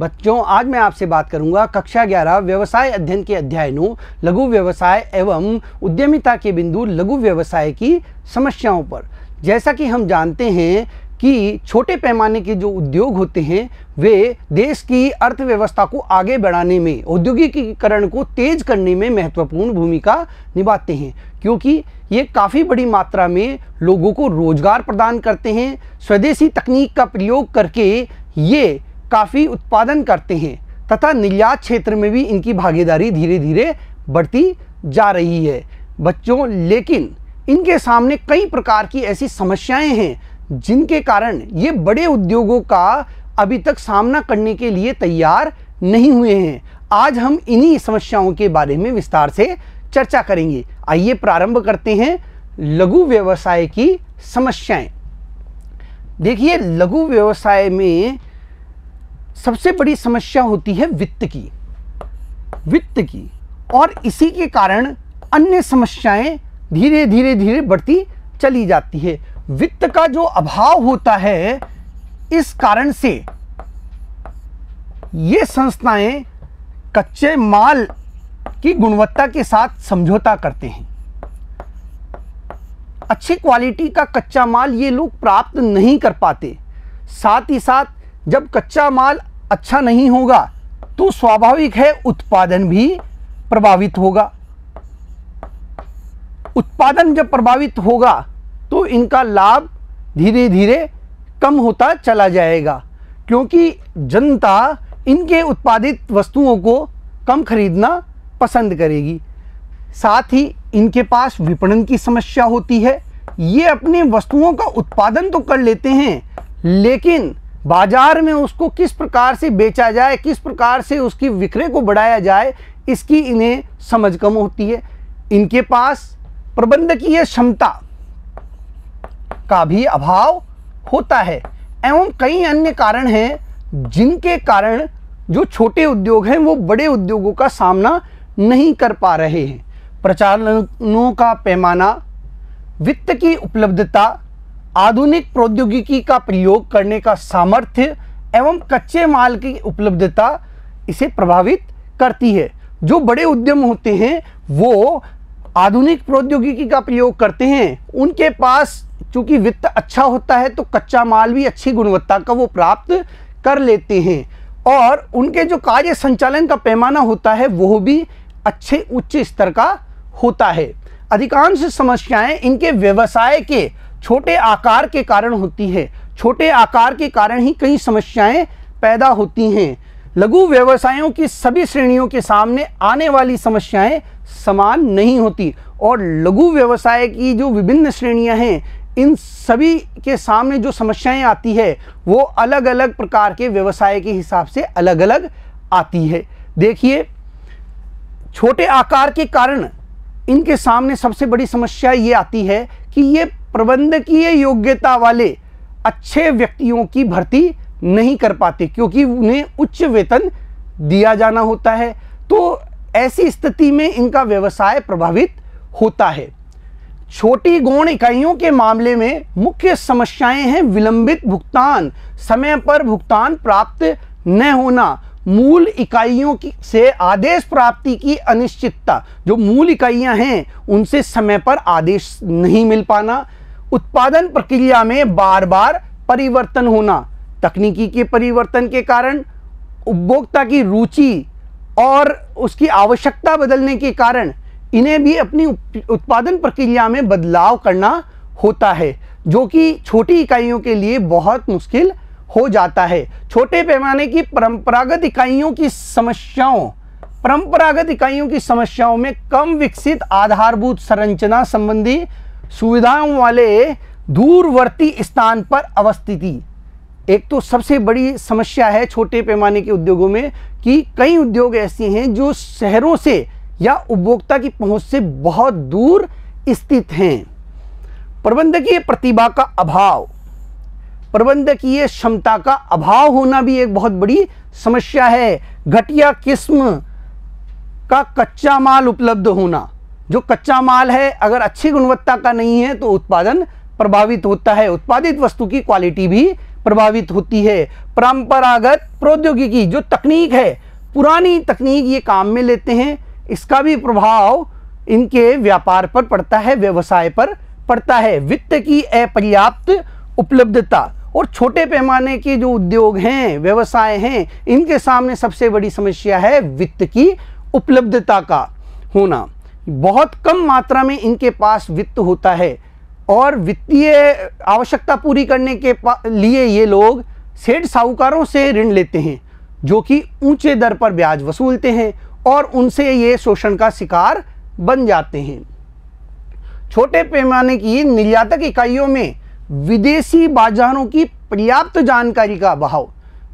बच्चों आज मैं आपसे बात करूंगा कक्षा ग्यारह व्यवसाय अध्ययन के अध्ययनों लघु व्यवसाय एवं उद्यमिता के बिंदु लघु व्यवसाय की समस्याओं पर जैसा कि हम जानते हैं कि छोटे पैमाने के जो उद्योग होते हैं वे देश की अर्थव्यवस्था को आगे बढ़ाने में औद्योगिकीकरण को तेज करने में महत्वपूर्ण भूमिका निभाते हैं क्योंकि ये काफ़ी बड़ी मात्रा में लोगों को रोजगार प्रदान करते हैं स्वदेशी तकनीक का प्रयोग करके ये काफ़ी उत्पादन करते हैं तथा निर्यात क्षेत्र में भी इनकी भागीदारी धीरे धीरे बढ़ती जा रही है बच्चों लेकिन इनके सामने कई प्रकार की ऐसी समस्याएं हैं जिनके कारण ये बड़े उद्योगों का अभी तक सामना करने के लिए तैयार नहीं हुए हैं आज हम इन्हीं समस्याओं के बारे में विस्तार से चर्चा करेंगे आइए प्रारंभ करते हैं लघु व्यवसाय की समस्याएं देखिए लघु व्यवसाय में सबसे बड़ी समस्या होती है वित्त की वित्त की और इसी के कारण अन्य समस्याएं धीरे धीरे धीरे बढ़ती चली जाती है वित्त का जो अभाव होता है इस कारण से ये संस्थाएं कच्चे माल की गुणवत्ता के साथ समझौता करते हैं अच्छी क्वालिटी का कच्चा माल ये लोग प्राप्त नहीं कर पाते साथ ही साथ जब कच्चा माल अच्छा नहीं होगा तो स्वाभाविक है उत्पादन भी प्रभावित होगा उत्पादन जब प्रभावित होगा तो इनका लाभ धीरे धीरे कम होता चला जाएगा क्योंकि जनता इनके उत्पादित वस्तुओं को कम खरीदना पसंद करेगी साथ ही इनके पास विपणन की समस्या होती है ये अपने वस्तुओं का उत्पादन तो कर लेते हैं लेकिन बाजार में उसको किस प्रकार से बेचा जाए किस प्रकार से उसकी विक्रय को बढ़ाया जाए इसकी इन्हें समझ कम होती है इनके पास प्रबंधकीय क्षमता का भी अभाव होता है एवं कई अन्य कारण हैं जिनके कारण जो छोटे उद्योग हैं वो बड़े उद्योगों का सामना नहीं कर पा रहे हैं प्रचालनों का पैमाना वित्त की उपलब्धता आधुनिक प्रौद्योगिकी का प्रयोग करने का सामर्थ्य एवं कच्चे माल की उपलब्धता इसे प्रभावित करती है जो बड़े उद्यम होते हैं वो आधुनिक प्रौद्योगिकी का प्रयोग करते हैं उनके पास चूँकि वित्त अच्छा होता है तो कच्चा माल भी अच्छी गुणवत्ता का वो प्राप्त कर लेते हैं और उनके जो कार्य संचालन का पैमाना होता है वह भी अच्छे उच्च स्तर का होता है अधिकांश समस्याएं इनके व्यवसाय के छोटे आकार के कारण होती है छोटे आकार के कारण ही कई समस्याएं पैदा होती हैं लघु व्यवसायों की सभी श्रेणियों के सामने आने वाली समस्याएं समान नहीं होती और लघु व्यवसाय की जो विभिन्न श्रेणियां हैं इन सभी के सामने जो समस्याएं आती है वो अलग अलग प्रकार के व्यवसाय के हिसाब से अलग अलग आती है देखिए छोटे आकार के कारण इनके सामने सबसे बड़ी समस्या ये आती है कि ये प्रबंधकीय योग्यता वाले अच्छे व्यक्तियों की भर्ती नहीं कर पाते क्योंकि उन्हें उच्च वेतन दिया जाना होता है तो ऐसी स्थिति में इनका व्यवसाय प्रभावित होता है छोटी गौण इकाइयों के मामले में मुख्य समस्याएं हैं विलंबित भुगतान समय पर भुगतान प्राप्त न होना मूल इकाइयों की से आदेश प्राप्ति की अनिश्चितता जो मूल इकाइयां हैं उनसे समय पर आदेश नहीं मिल पाना उत्पादन प्रक्रिया में बार बार परिवर्तन होना तकनीकी के परिवर्तन के कारण उपभोक्ता की रुचि और उसकी आवश्यकता बदलने के कारण इन्हें भी अपनी उत्पादन प्रक्रिया में बदलाव करना होता है जो कि छोटी इकाइयों के लिए बहुत मुश्किल हो जाता है छोटे पैमाने की परंपरागत इकाइयों की समस्याओं परंपरागत इकाइयों की समस्याओं में कम विकसित आधारभूत संरचना संबंधी सुविधाओं वाले दूरवर्ती स्थान पर अवस्थिति एक तो सबसे बड़ी समस्या है छोटे पैमाने के उद्योगों में कि कई उद्योग ऐसे हैं जो शहरों से या उपभोक्ता की पहुंच से बहुत दूर स्थित हैं प्रबंधकीय प्रतिभा का अभाव प्रबंधकीय क्षमता का अभाव होना भी एक बहुत बड़ी समस्या है घटिया किस्म का कच्चा माल उपलब्ध होना जो कच्चा माल है अगर अच्छी गुणवत्ता का नहीं है तो उत्पादन प्रभावित होता है उत्पादित वस्तु की क्वालिटी भी प्रभावित होती है परंपरागत प्रौद्योगिकी जो तकनीक है पुरानी तकनीक ये काम में लेते हैं इसका भी प्रभाव इनके व्यापार पर पड़ता है व्यवसाय पर पड़ता है वित्त की अपर्याप्त उपलब्धता और छोटे पैमाने के जो उद्योग हैं व्यवसाय हैं इनके सामने सबसे बड़ी समस्या है वित्त की उपलब्धता का होना बहुत कम मात्रा में इनके पास वित्त होता है और वित्तीय आवश्यकता पूरी करने के लिए ये लोग सेठ साहूकारों से ऋण लेते हैं जो कि ऊंचे दर पर ब्याज वसूलते हैं और उनसे ये शोषण का शिकार बन जाते हैं छोटे पैमाने की निर्यातक इकाइयों में विदेशी बाजारों की पर्याप्त जानकारी का अभाव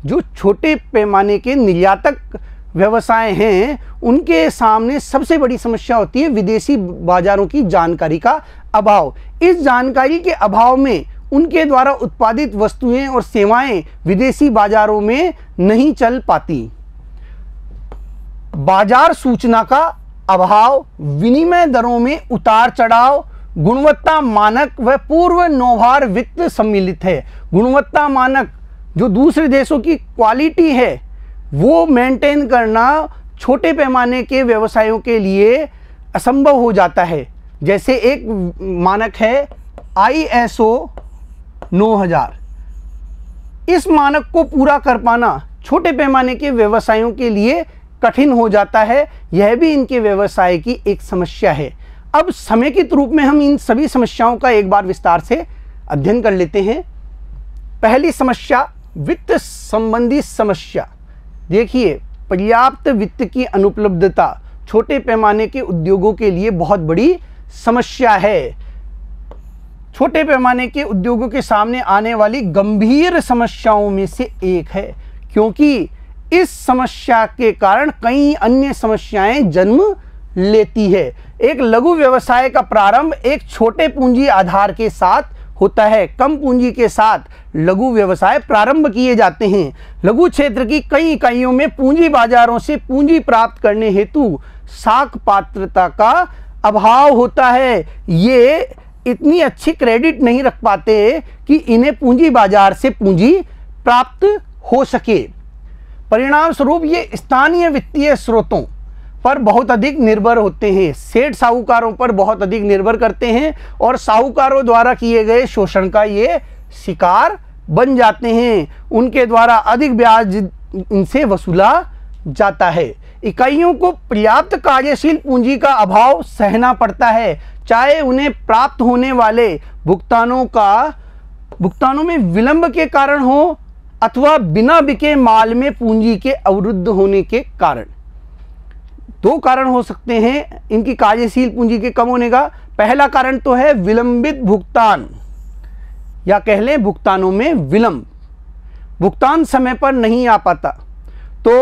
जो छोटे पैमाने के निर्यातक व्यवसाय हैं उनके सामने सबसे बड़ी समस्या होती है विदेशी बाज़ारों की जानकारी का अभाव इस जानकारी के अभाव में उनके द्वारा उत्पादित वस्तुएं और सेवाएं विदेशी बाज़ारों में नहीं चल पाती बाज़ार सूचना का अभाव विनिमय दरों में उतार चढ़ाव गुणवत्ता मानक व पूर्व नोभार वित्त सम्मिलित है गुणवत्ता मानक जो दूसरे देशों की क्वालिटी है वो मेंटेन करना छोटे पैमाने के व्यवसायों के लिए असंभव हो जाता है जैसे एक मानक है आई एस ओ नौ हज़ार इस मानक को पूरा कर पाना छोटे पैमाने के व्यवसायों के लिए कठिन हो जाता है यह भी इनके व्यवसाय की एक समस्या है अब समेकित रूप में हम इन सभी समस्याओं का एक बार विस्तार से अध्ययन कर लेते हैं पहली समस्या वित्त संबंधी समस्या देखिए पर्याप्त वित्त की अनुपलब्धता छोटे पैमाने के उद्योगों के लिए बहुत बड़ी समस्या है छोटे पैमाने के उद्योगों के सामने आने वाली गंभीर समस्याओं में से एक है क्योंकि इस समस्या के कारण कई अन्य समस्याएं जन्म लेती है एक लघु व्यवसाय का प्रारंभ एक छोटे पूंजी आधार के साथ होता है कम पूंजी के साथ लघु व्यवसाय प्रारंभ किए जाते हैं लघु क्षेत्र की कई इकाइयों में पूंजी बाजारों से पूंजी प्राप्त करने हेतु साख पात्रता का अभाव होता है ये इतनी अच्छी क्रेडिट नहीं रख पाते कि इन्हें पूंजी बाजार से पूंजी प्राप्त हो सके परिणाम स्वरूप ये स्थानीय वित्तीय स्रोतों पर बहुत अधिक निर्भर होते हैं सेठ साहूकारों पर बहुत अधिक निर्भर करते हैं और साहूकारों द्वारा किए गए शोषण का ये शिकार बन जाते हैं उनके द्वारा अधिक ब्याज इनसे वसूला जाता है इकाइयों को पर्याप्त कार्यशील पूंजी का अभाव सहना पड़ता है चाहे उन्हें प्राप्त होने वाले भुगतानों का भुगतानों में विलंब के कारण हो अथवा बिना बिके माल में पूंजी के अवरुद्ध होने के कारण दो कारण हो सकते हैं इनकी कार्यशील पूंजी के कम होने का पहला कारण तो है विलंबित भुगतान या कह लें भुगतानों में विलंब भुगतान समय पर नहीं आ पाता तो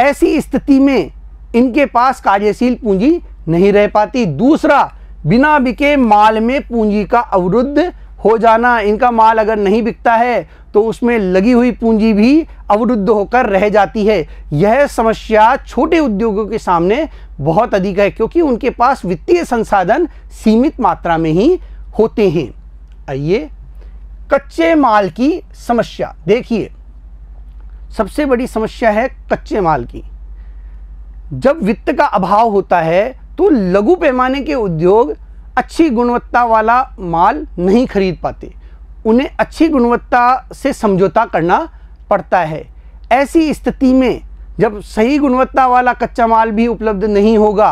ऐसी स्थिति में इनके पास कार्यशील पूंजी नहीं रह पाती दूसरा बिना बिके माल में पूंजी का अवरुद्ध हो जाना इनका माल अगर नहीं बिकता है तो उसमें लगी हुई पूंजी भी अवरुद्ध होकर रह जाती है यह समस्या छोटे उद्योगों के सामने बहुत अधिक है क्योंकि उनके पास वित्तीय संसाधन सीमित मात्रा में ही होते हैं आइए कच्चे माल की समस्या देखिए सबसे बड़ी समस्या है कच्चे माल की जब वित्त का अभाव होता है तो लघु पैमाने के उद्योग अच्छी गुणवत्ता वाला माल नहीं खरीद पाते उन्हें अच्छी गुणवत्ता से समझौता करना पड़ता है ऐसी स्थिति में जब सही गुणवत्ता वाला कच्चा माल भी उपलब्ध नहीं होगा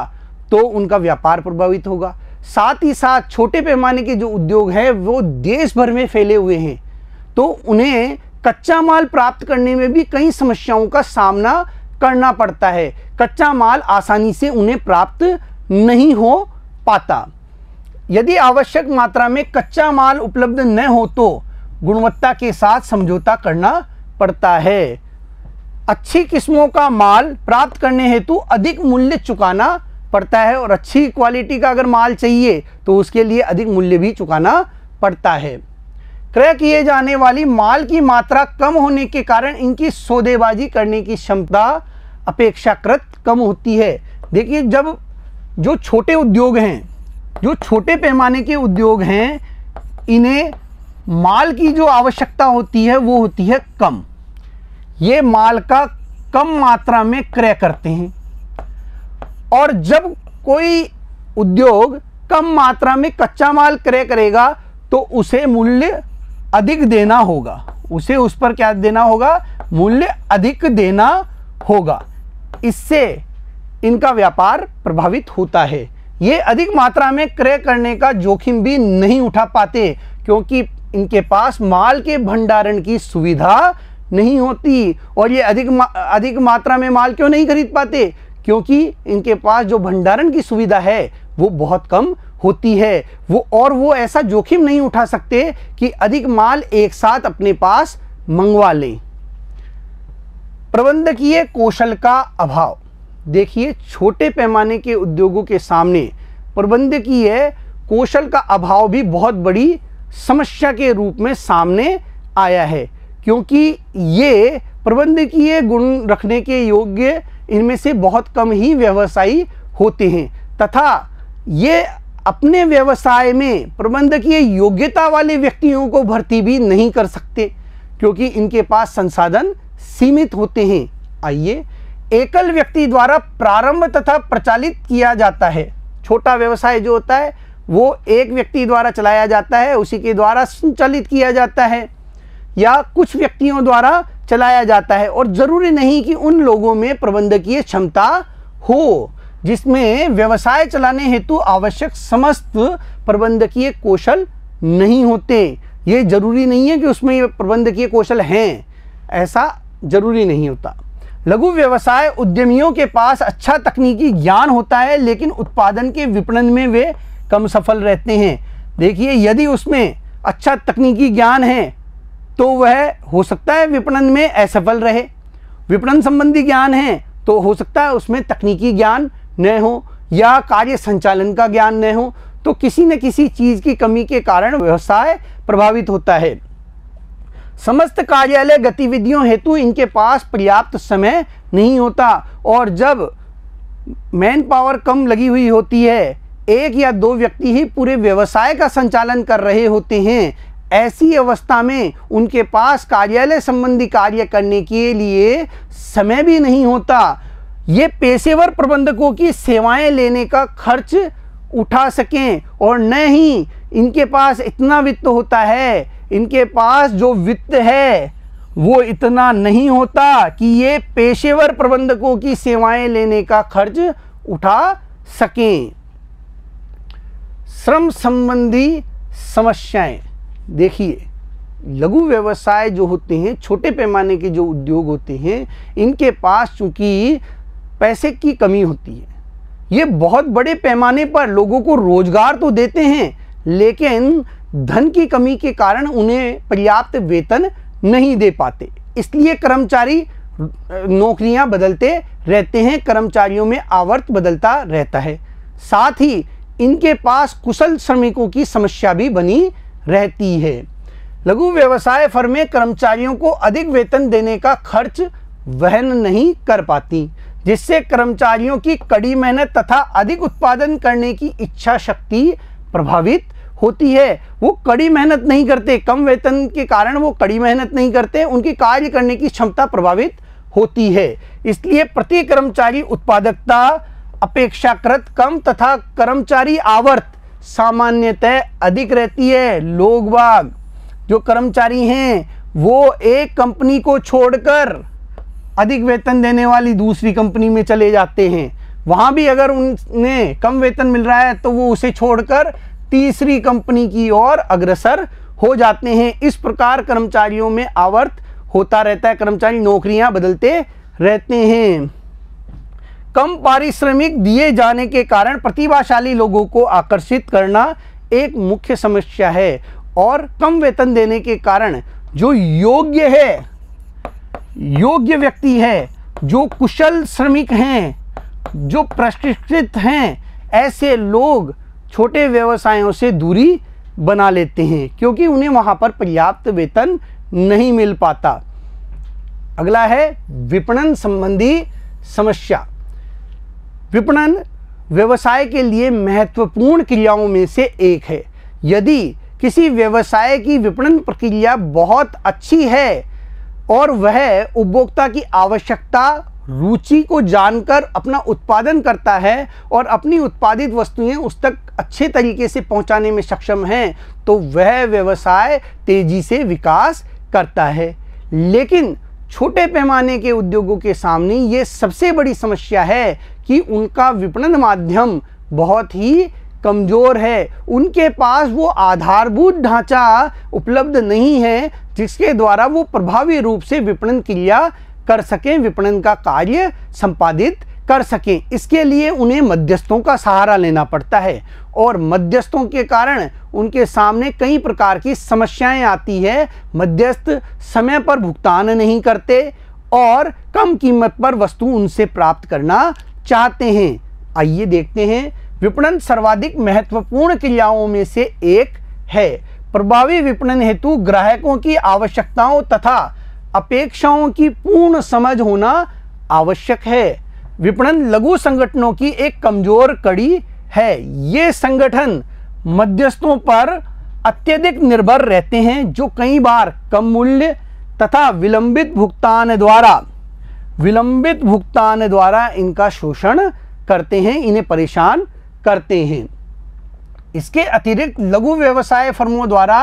तो उनका व्यापार प्रभावित होगा साथ ही साथ छोटे पैमाने के जो उद्योग हैं वो देश भर में फैले हुए हैं तो उन्हें कच्चा माल प्राप्त करने में भी कई समस्याओं का सामना करना पड़ता है कच्चा माल आसानी से उन्हें प्राप्त नहीं हो पाता यदि आवश्यक मात्रा में कच्चा माल उपलब्ध न हो तो गुणवत्ता के साथ समझौता करना पड़ता है अच्छी किस्मों का माल प्राप्त करने हेतु अधिक मूल्य चुकाना पड़ता है और अच्छी क्वालिटी का अगर माल चाहिए तो उसके लिए अधिक मूल्य भी चुकाना पड़ता है क्रय किए जाने वाली माल की मात्रा कम होने के कारण इनकी सौदेबाजी करने की क्षमता अपेक्षाकृत कम होती है देखिए जब जो छोटे उद्योग हैं जो छोटे पैमाने के उद्योग हैं इन्हें माल की जो आवश्यकता होती है वो होती है कम ये माल का कम मात्रा में क्रय करते हैं और जब कोई उद्योग कम मात्रा में कच्चा माल क्रय करेगा तो उसे मूल्य अधिक देना होगा उसे उस पर क्या देना होगा मूल्य अधिक देना होगा इससे इनका व्यापार प्रभावित होता है ये अधिक मात्रा में क्रय करने का जोखिम भी नहीं उठा पाते क्योंकि इनके पास माल के भंडारण की सुविधा नहीं होती और ये अधिक मा, अधिक मात्रा में माल क्यों नहीं खरीद पाते क्योंकि इनके पास जो भंडारण की सुविधा है वो बहुत कम होती है वो और वो ऐसा जोखिम नहीं उठा सकते कि अधिक माल एक साथ अपने पास मंगवा लें प्रबंधकीय कौशल का अभाव देखिए छोटे पैमाने के उद्योगों के सामने प्रबंधकीय कौशल का अभाव भी बहुत बड़ी समस्या के रूप में सामने आया है क्योंकि ये प्रबंधकीय गुण रखने के योग्य इनमें से बहुत कम ही व्यवसायी होते हैं तथा ये अपने व्यवसाय में प्रबंधकीय योग्यता वाले व्यक्तियों को भर्ती भी नहीं कर सकते क्योंकि इनके पास संसाधन सीमित होते हैं आइए एकल व्यक्ति द्वारा प्रारंभ तथा प्रचालित किया जाता है छोटा व्यवसाय जो होता है वो एक व्यक्ति द्वारा चलाया जाता है उसी के द्वारा संचालित किया जाता है या कुछ व्यक्तियों द्वारा चलाया जाता है और ज़रूरी नहीं कि उन लोगों में प्रबंधकीय क्षमता हो जिसमें व्यवसाय चलाने हेतु आवश्यक समस्त प्रबंधकीय कौशल नहीं होते ये जरूरी नहीं है कि उसमें ये प्रबंधकीय कौशल हैं ऐसा जरूरी नहीं होता लघु व्यवसाय उद्यमियों के पास अच्छा तकनीकी ज्ञान होता है लेकिन उत्पादन के विपणन में वे कम सफल रहते हैं देखिए यदि उसमें अच्छा तकनीकी ज्ञान है तो वह हो सकता है विपणन में असफल रहे विपणन संबंधी ज्ञान है तो हो सकता है उसमें तकनीकी ज्ञान न हो या कार्य संचालन का ज्ञान न हो तो किसी न किसी चीज़ की कमी के कारण व्यवसाय प्रभावित होता है समस्त कार्यालय गतिविधियों हेतु इनके पास पर्याप्त समय नहीं होता और जब मैन पावर कम लगी हुई होती है एक या दो व्यक्ति ही पूरे व्यवसाय का संचालन कर रहे होते हैं ऐसी अवस्था में उनके पास कार्यालय संबंधी कार्य करने के लिए समय भी नहीं होता ये पेशेवर प्रबंधकों की सेवाएं लेने का खर्च उठा सकें और न ही इनके पास इतना वित्त होता है इनके पास जो वित्त है वो इतना नहीं होता कि ये पेशेवर प्रबंधकों की सेवाएं लेने का खर्च उठा सकें श्रम संबंधी समस्याएं देखिए लघु व्यवसाय जो होते हैं छोटे पैमाने के जो उद्योग होते हैं इनके पास चूंकि पैसे की कमी होती है ये बहुत बड़े पैमाने पर लोगों को रोज़गार तो देते हैं लेकिन धन की कमी के कारण उन्हें पर्याप्त वेतन नहीं दे पाते इसलिए कर्मचारी नौकरियां बदलते रहते हैं कर्मचारियों में आवर्त बदलता रहता है साथ ही इनके पास कुशल श्रमिकों की समस्या भी बनी रहती है लघु व्यवसाय फर्में कर्मचारियों को अधिक वेतन देने का खर्च वहन नहीं कर पाती जिससे कर्मचारियों की कड़ी मेहनत तथा अधिक उत्पादन करने की इच्छा शक्ति प्रभावित होती है वो कड़ी मेहनत नहीं करते कम वेतन के कारण वो कड़ी मेहनत नहीं करते उनकी कार्य करने की क्षमता प्रभावित होती है इसलिए प्रति कर्मचारी उत्पादकता अपेक्षाकृत कम तथा कर्मचारी आवर्त सामान्यतः अधिक रहती है लोग बाग जो कर्मचारी हैं वो एक कंपनी को छोड़कर अधिक वेतन देने वाली दूसरी कंपनी में चले जाते हैं वहाँ भी अगर उन्हें कम वेतन मिल रहा है तो वो उसे छोड़कर तीसरी कंपनी की ओर अग्रसर हो जाते हैं इस प्रकार कर्मचारियों में आवर्त होता रहता है कर्मचारी नौकरियां बदलते रहते हैं कम पारिश्रमिक दिए जाने के कारण प्रतिभाशाली लोगों को आकर्षित करना एक मुख्य समस्या है और कम वेतन देने के कारण जो योग्य है योग्य व्यक्ति है जो कुशल श्रमिक हैं जो प्रशिक्षित हैं ऐसे लोग छोटे व्यवसायों से दूरी बना लेते हैं क्योंकि उन्हें वहाँ पर पर्याप्त वेतन नहीं मिल पाता अगला है विपणन संबंधी समस्या विपणन व्यवसाय के लिए महत्वपूर्ण क्रियाओं में से एक है यदि किसी व्यवसाय की विपणन प्रक्रिया बहुत अच्छी है और वह उपभोक्ता की आवश्यकता रुचि को जानकर अपना उत्पादन करता है और अपनी उत्पादित वस्तुएं उस तक अच्छे तरीके से पहुंचाने में सक्षम हैं तो वह व्यवसाय तेज़ी से विकास करता है लेकिन छोटे पैमाने के उद्योगों के सामने ये सबसे बड़ी समस्या है कि उनका विपणन माध्यम बहुत ही कमज़ोर है उनके पास वो आधारभूत ढांचा उपलब्ध नहीं है जिसके द्वारा वो प्रभावी रूप से विपणन क्रिया कर सकें विपणन का कार्य संपादित कर सकें इसके लिए उन्हें मध्यस्थों का सहारा लेना पड़ता है और मध्यस्थों के कारण उनके सामने कई प्रकार की समस्याएं आती है मध्यस्थ समय पर भुगतान नहीं करते और कम कीमत पर वस्तु उनसे प्राप्त करना चाहते हैं आइए देखते हैं विपणन सर्वाधिक महत्वपूर्ण क्रियाओं में से एक है प्रभावी विपणन हेतु ग्राहकों की आवश्यकताओं तथा अपेक्षाओं की पूर्ण समझ होना आवश्यक है विपणन लघु संगठनों की एक कमजोर कड़ी है ये संगठन मध्यस्थों पर अत्यधिक निर्भर रहते हैं जो कई बार कम मूल्य तथा विलंबित भुगतान द्वारा विलंबित भुगतान द्वारा इनका शोषण करते हैं इन्हें परेशान करते हैं इसके अतिरिक्त लघु व्यवसाय फर्मों द्वारा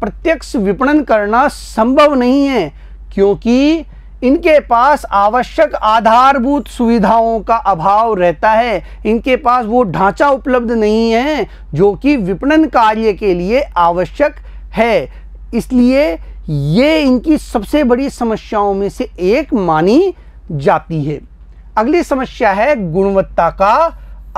प्रत्यक्ष विपणन करना संभव नहीं है क्योंकि इनके पास आवश्यक आधारभूत सुविधाओं का अभाव रहता है इनके पास वो ढांचा उपलब्ध नहीं है जो कि विपणन कार्य के लिए आवश्यक है इसलिए ये इनकी सबसे बड़ी समस्याओं में से एक मानी जाती है अगली समस्या है गुणवत्ता का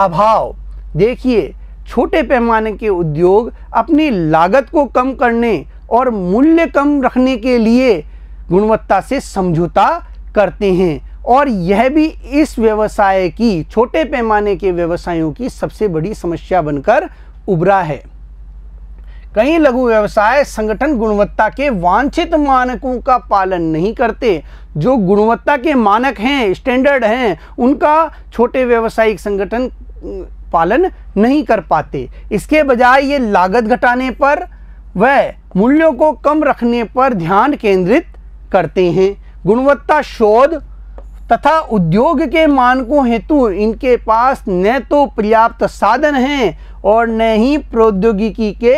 अभाव देखिए छोटे पैमाने के उद्योग अपनी लागत को कम करने और मूल्य कम रखने के लिए गुणवत्ता से समझौता करते हैं और यह भी इस व्यवसाय की छोटे पैमाने के व्यवसायों की सबसे बड़ी समस्या बनकर उभरा है कई लघु व्यवसाय संगठन गुणवत्ता के वांछित मानकों का पालन नहीं करते जो गुणवत्ता के मानक हैं स्टैंडर्ड हैं उनका छोटे व्यवसायिक संगठन पालन नहीं कर पाते इसके बजाय ये लागत घटाने पर वह मूल्यों को कम रखने पर ध्यान केंद्रित करते हैं गुणवत्ता शोध तथा उद्योग के मानकों हेतु इनके पास न तो पर्याप्त साधन हैं और न ही प्रौद्योगिकी के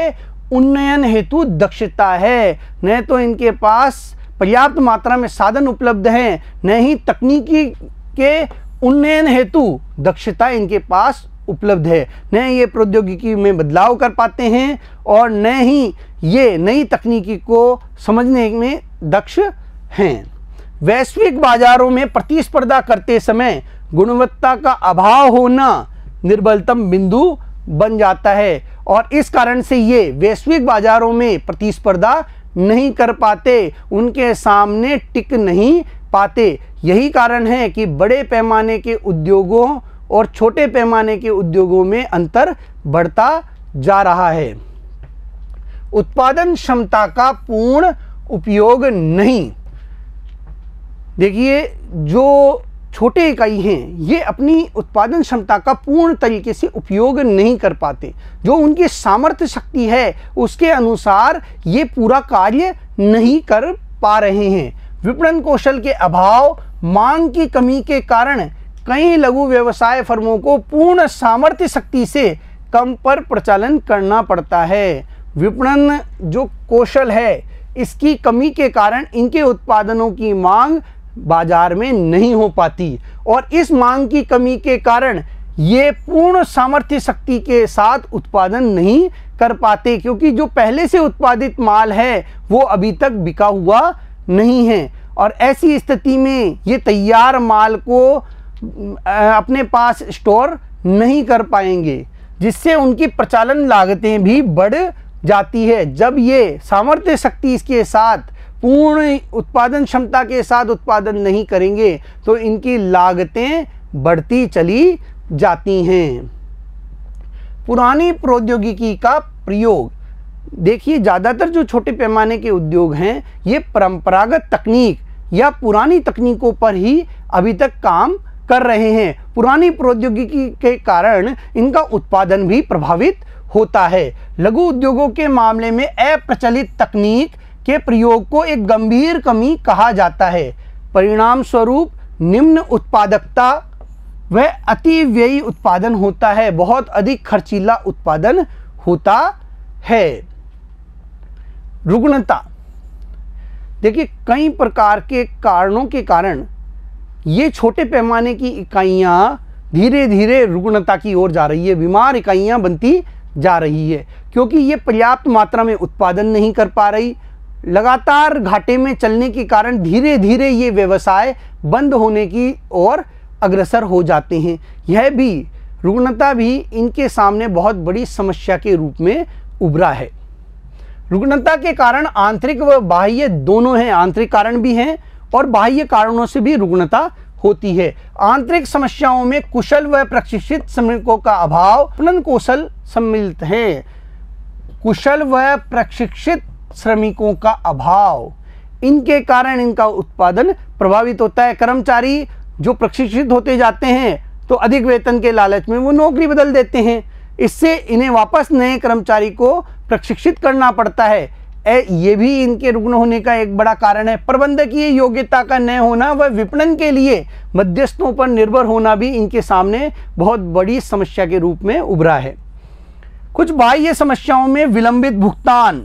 उन्नयन हेतु दक्षता है न तो इनके पास पर्याप्त मात्रा में साधन उपलब्ध हैं न ही तकनीकी के उन्नयन हेतु दक्षता इनके पास उपलब्ध है न ये प्रौद्योगिकी में बदलाव कर पाते हैं और न ही ये नई तकनीकी को समझने में दक्ष हैं वैश्विक बाजारों में प्रतिस्पर्धा करते समय गुणवत्ता का अभाव होना निर्बलतम बिंदु बन जाता है और इस कारण से ये वैश्विक बाजारों में प्रतिस्पर्धा नहीं कर पाते उनके सामने टिक नहीं पाते यही कारण है कि बड़े पैमाने के उद्योगों और छोटे पैमाने के उद्योगों में अंतर बढ़ता जा रहा है उत्पादन क्षमता का पूर्ण उपयोग नहीं देखिए जो छोटे इकाई हैं ये अपनी उत्पादन क्षमता का पूर्ण तरीके से उपयोग नहीं कर पाते जो उनकी सामर्थ्य शक्ति है उसके अनुसार ये पूरा कार्य नहीं कर पा रहे हैं विपणन कौशल के अभाव मांग की कमी के कारण कई लघु व्यवसाय फर्मों को पूर्ण सामर्थ्य शक्ति से कम पर प्रचालन करना पड़ता है विपणन जो कौशल है इसकी कमी के कारण इनके उत्पादनों की मांग बाजार में नहीं हो पाती और इस मांग की कमी के कारण ये पूर्ण सामर्थ्य शक्ति के साथ उत्पादन नहीं कर पाते क्योंकि जो पहले से उत्पादित माल है वो अभी तक बिका हुआ नहीं है और ऐसी स्थिति में ये तैयार माल को अपने पास स्टोर नहीं कर पाएंगे जिससे उनकी प्रचालन लागतें भी बढ़ जाती है जब ये सामर्थ्य शक्ति इसके साथ पूर्ण उत्पादन क्षमता के साथ उत्पादन नहीं करेंगे तो इनकी लागतें बढ़ती चली जाती हैं पुरानी प्रौद्योगिकी का प्रयोग देखिए ज़्यादातर जो छोटे पैमाने के उद्योग हैं ये परंपरागत तकनीक या पुरानी तकनीकों पर ही अभी तक काम कर रहे हैं पुरानी प्रौद्योगिकी के कारण इनका उत्पादन भी प्रभावित होता है लघु उद्योगों के मामले में अप्रचलित तकनीक के प्रयोग को एक गंभीर कमी कहा जाता है परिणाम स्वरूप निम्न उत्पादकता वह अति व्ययी उत्पादन होता है बहुत अधिक खर्चीला उत्पादन होता है रुग्णता देखिए कई प्रकार के कारणों के कारण ये छोटे पैमाने की इकाइयां धीरे धीरे रुग्णता की ओर जा रही है बीमार इकाइयां बनती जा रही है क्योंकि ये पर्याप्त मात्रा में उत्पादन नहीं कर पा रही लगातार घाटे में चलने के कारण धीरे धीरे ये व्यवसाय बंद होने की ओर अग्रसर हो जाते हैं यह भी रुग्णता भी इनके सामने बहुत बड़ी समस्या के रूप में उभरा है रुग्णता के कारण आंतरिक व बाह्य दोनों हैं आंतरिक कारण भी हैं और बाह्य कारणों से भी रुग्णता होती है आंतरिक समस्याओं में कुशल व प्रशिक्षित श्रमिकों का अभाव कौशल सम्मिलित हैं कुशल व प्रशिक्षित श्रमिकों का अभाव इनके कारण इनका उत्पादन प्रभावित होता है कर्मचारी जो प्रशिक्षित होते जाते हैं तो अधिक वेतन के लालच में वो नौकरी बदल देते हैं इससे इन्हें वापस नए कर्मचारी को प्रशिक्षित करना पड़ता है ए, ये भी इनके रुग्ण होने का एक बड़ा कारण है प्रबंधकीय योग्यता का न होना व विपणन के लिए मध्यस्थों पर निर्भर होना भी इनके सामने बहुत बड़ी समस्या के रूप में उभरा है कुछ बाह्य समस्याओं में विलंबित भुगतान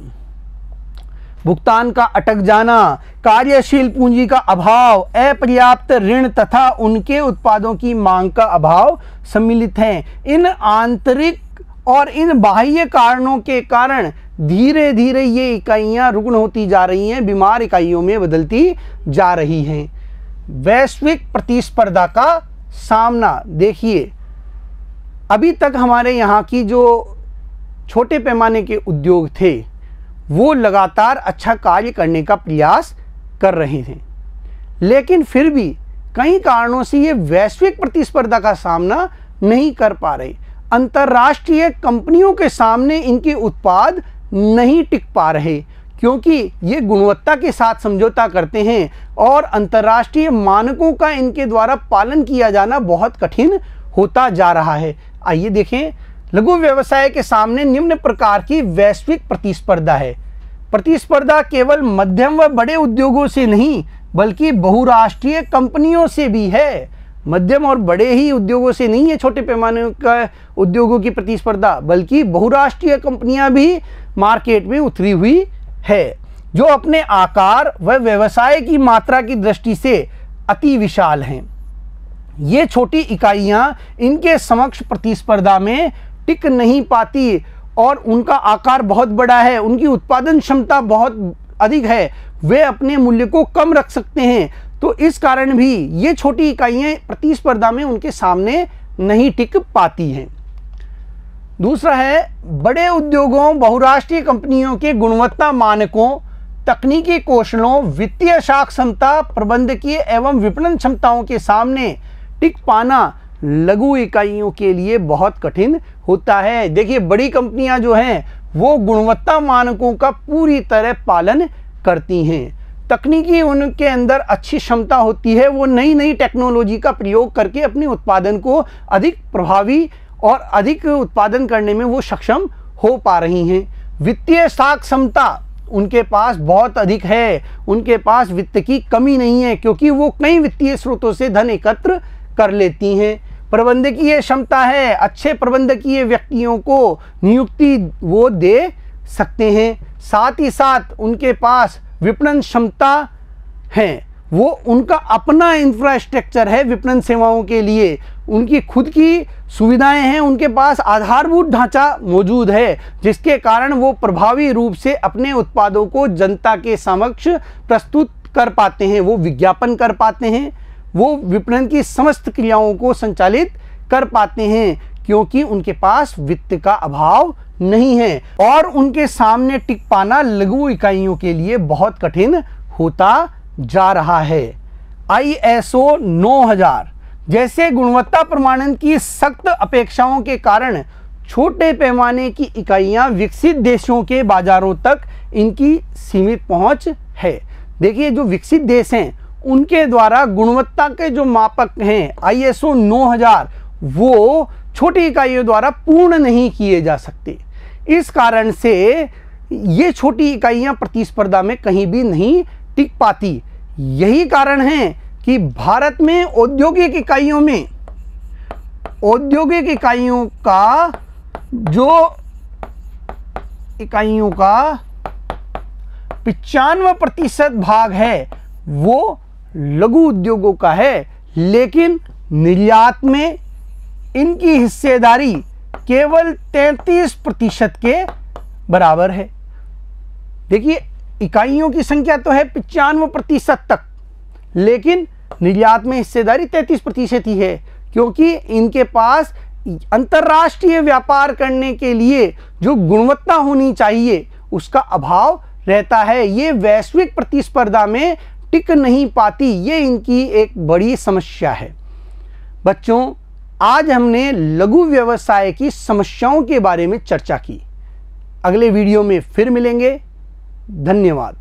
भुगतान का अटक जाना कार्यशील पूंजी का अभाव अपर्याप्त ऋण तथा उनके उत्पादों की मांग का अभाव सम्मिलित हैं इन आंतरिक और इन बाह्य कारणों के कारण धीरे धीरे ये इकाइयाँ रुग्ण होती जा रही हैं बीमार इकाइयों में बदलती जा रही हैं वैश्विक प्रतिस्पर्धा का सामना देखिए अभी तक हमारे यहाँ की जो छोटे पैमाने के उद्योग थे वो लगातार अच्छा कार्य करने का प्रयास कर रहे थे लेकिन फिर भी कई कारणों से ये वैश्विक प्रतिस्पर्धा का सामना नहीं कर पा रहे अंतर्राष्ट्रीय कंपनियों के सामने इनके उत्पाद नहीं टिक पा रहे क्योंकि ये गुणवत्ता के साथ समझौता करते हैं और अंतर्राष्ट्रीय मानकों का इनके द्वारा पालन किया जाना बहुत कठिन होता जा रहा है आइए देखें लघु व्यवसाय के सामने निम्न प्रकार की वैश्विक प्रतिस्पर्धा है प्रतिस्पर्धा केवल मध्यम व बड़े उद्योगों से नहीं बल्कि बहुराष्ट्रीय कंपनियों से भी है मध्यम और बड़े ही उद्योगों से नहीं है छोटे पैमाने का उद्योगों की प्रतिस्पर्धा बल्कि बहुराष्ट्रीय कंपनियां भी मार्केट में उतरी हुई है जो अपने आकार व व्यवसाय की मात्रा की दृष्टि से अति विशाल हैं ये छोटी इकाइयां इनके समक्ष प्रतिस्पर्धा में टिक नहीं पाती और उनका आकार बहुत बड़ा है उनकी उत्पादन क्षमता बहुत अधिक है वे अपने मूल्य को कम रख सकते हैं तो इस कारण भी ये छोटी इकाइयां प्रतिस्पर्धा में उनके सामने नहीं टिक पाती हैं दूसरा है बड़े उद्योगों बहुराष्ट्रीय कंपनियों के गुणवत्ता मानकों तकनीकी कौशलों वित्तीय शाख क्षमता प्रबंधकीय एवं विपणन क्षमताओं के सामने टिक पाना लघु इकाइयों के लिए बहुत कठिन होता है देखिए बड़ी कंपनियां जो हैं वो गुणवत्ता मानकों का पूरी तरह पालन करती हैं तकनीकी उनके अंदर अच्छी क्षमता होती है वो नई नई टेक्नोलॉजी का प्रयोग करके अपने उत्पादन को अधिक प्रभावी और अधिक उत्पादन करने में वो सक्षम हो पा रही हैं वित्तीय साख क्षमता उनके पास बहुत अधिक है उनके पास वित्त की कमी नहीं है क्योंकि वो कई वित्तीय स्रोतों से धन एकत्र कर लेती हैं प्रबंधकीय क्षमता है अच्छे प्रबंधकीय व्यक्तियों को नियुक्ति वो दे सकते हैं साथ ही साथ उनके पास विपणन क्षमता है वो उनका अपना इंफ्रास्ट्रक्चर है विपणन सेवाओं के लिए उनकी खुद की सुविधाएं हैं उनके पास आधारभूत ढांचा मौजूद है जिसके कारण वो प्रभावी रूप से अपने उत्पादों को जनता के समक्ष प्रस्तुत कर पाते हैं वो विज्ञापन कर पाते हैं वो विपणन की समस्त क्रियाओं को संचालित कर पाते हैं क्योंकि उनके पास वित्त का अभाव नहीं है और उनके सामने टिक पाना लघु इकाइयों के लिए बहुत कठिन होता जा रहा है आई एस ओ नौ हजार जैसे गुणवत्ता प्रमाणन की सख्त अपेक्षाओं के कारण छोटे पैमाने की इकाइयां विकसित देशों के बाजारों तक इनकी सीमित पहुंच है देखिए जो विकसित देश हैं उनके द्वारा गुणवत्ता के जो मापक हैं आई एस ओ वो छोटी इकाइयों द्वारा पूर्ण नहीं किए जा सकते इस कारण से ये छोटी इकाइयां प्रतिस्पर्धा में कहीं भी नहीं टिक पाती यही कारण है कि भारत में औद्योगिक इकाइयों में औद्योगिक इकाइयों का जो इकाइयों का पचानवे प्रतिशत भाग है वो लघु उद्योगों का है लेकिन निर्यात में इनकी हिस्सेदारी केवल 33 प्रतिशत के बराबर है देखिए इकाइयों की संख्या तो है पचानवे प्रतिशत तक लेकिन निर्यात में हिस्सेदारी 33 प्रतिशत ही है क्योंकि इनके पास अंतर्राष्ट्रीय व्यापार करने के लिए जो गुणवत्ता होनी चाहिए उसका अभाव रहता है ये वैश्विक प्रतिस्पर्धा में टिक नहीं पाती ये इनकी एक बड़ी समस्या है बच्चों आज हमने लघु व्यवसाय की समस्याओं के बारे में चर्चा की अगले वीडियो में फिर मिलेंगे धन्यवाद